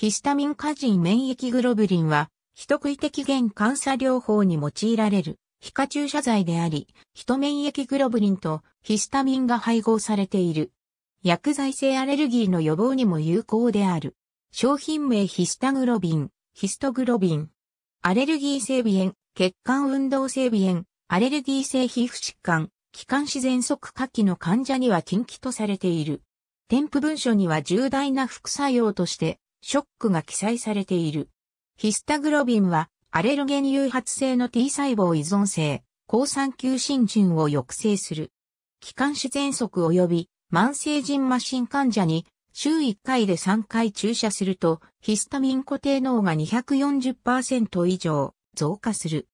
ヒスタミン過人免疫グロブリンは、人食い的原監査療法に用いられる、皮下注射剤であり、人免疫グロブリンとヒスタミンが配合されている。薬剤性アレルギーの予防にも有効である。商品名ヒスタグロビン、ヒストグロビン。アレルギー性鼻炎、血管運動性鼻炎、アレルギー性皮膚疾患、気管支喘息下記の患者には禁忌とされている。添付文書には重大な副作用として、ショックが記載されている。ヒスタグロビンは、アレルゲン誘発性の T 細胞依存性、抗酸球浸潤を抑制する。気管支喘息及び慢性人麻疹患者に週1回で3回注射するとヒスタミン固定脳が240%以上増加する。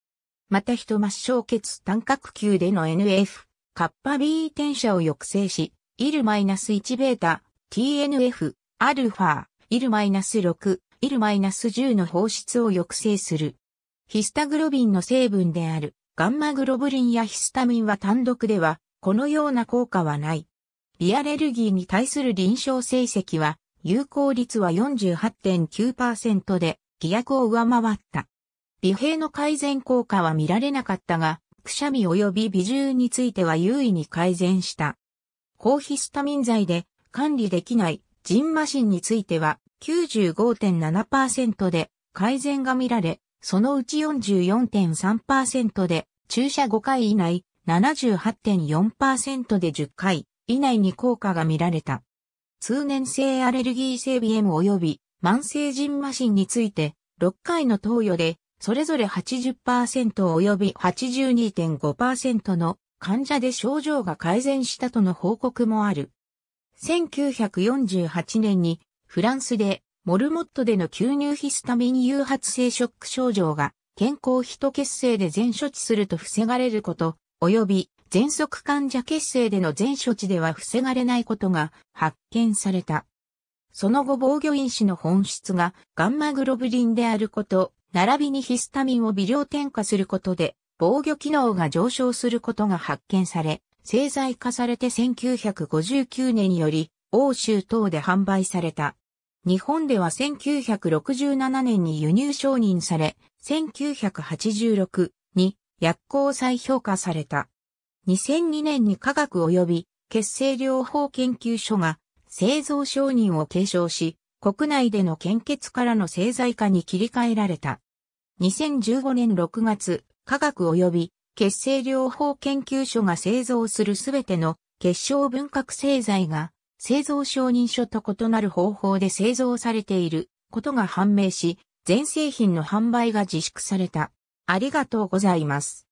また人末小血単核球での NF、カッパ B 転写を抑制し、イル -1 ベータ、TNF、アルファ、イル -6、イル -10 の放出を抑制する。ヒスタグロビンの成分であるガンマグロブリンやヒスタミンは単独ではこのような効果はない。ビアレルギーに対する臨床成績は有効率は48.9%で偽薬を上回った。微兵の改善効果は見られなかったが、くしゃみ及び微重については優位に改善した。抗ヒスタミン剤で管理できないジンマシンについては95.7%で改善が見られ、そのうち44.3%で注射5回以内、78.4%で10回以内に効果が見られた。通年性アレルギー性鼻炎及び慢性ジンマシンについて6回の投与でそれぞれ80%及び82.5%の患者で症状が改善したとの報告もある。1948年にフランスでモルモットでの吸入ヒスタミン誘発性ショック症状が健康ヒト血清で全処置すると防がれること、及び全息患者血清での全処置では防がれないことが発見された。その後防御因子の本質がガンマグロブリンであること、並びにヒスタミンを微量添加することで防御機能が上昇することが発見され、製材化されて1959年により、欧州等で販売された。日本では1967年に輸入承認され、1986に薬効再評価された。2002年に科学及び血清療法研究所が製造承認を継承し、国内での献血からの製剤化に切り替えられた。2015年6月、科学及び血清療法研究所が製造するすべての結晶分割製剤が製造承認書と異なる方法で製造されていることが判明し、全製品の販売が自粛された。ありがとうございます。